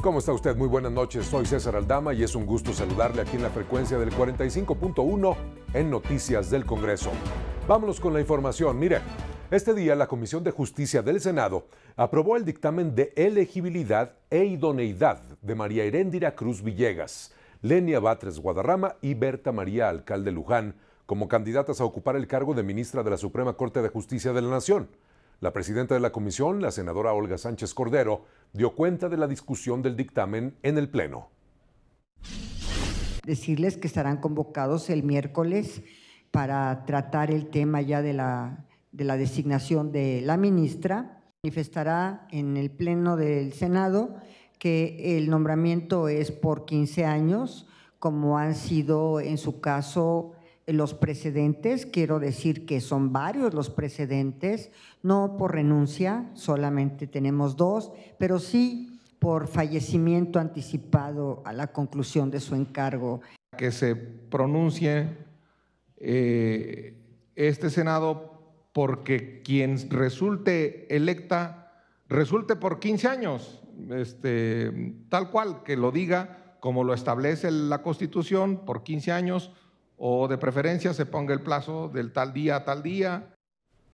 ¿Cómo está usted? Muy buenas noches. Soy César Aldama y es un gusto saludarle aquí en la frecuencia del 45.1 en Noticias del Congreso. Vámonos con la información. Mire, este día la Comisión de Justicia del Senado aprobó el dictamen de elegibilidad e idoneidad de María Heréndira Cruz Villegas, Lenia Batres Guadarrama y Berta María Alcalde Luján como candidatas a ocupar el cargo de ministra de la Suprema Corte de Justicia de la Nación. La presidenta de la comisión, la senadora Olga Sánchez Cordero, dio cuenta de la discusión del dictamen en el Pleno. Decirles que estarán convocados el miércoles para tratar el tema ya de la, de la designación de la ministra. Manifestará en el Pleno del Senado que el nombramiento es por 15 años, como han sido en su caso los precedentes, quiero decir que son varios los precedentes, no por renuncia, solamente tenemos dos, pero sí por fallecimiento anticipado a la conclusión de su encargo. Que se pronuncie eh, este Senado porque quien resulte electa, resulte por 15 años, este, tal cual, que lo diga como lo establece la Constitución, por 15 años o de preferencia se ponga el plazo del tal día a tal día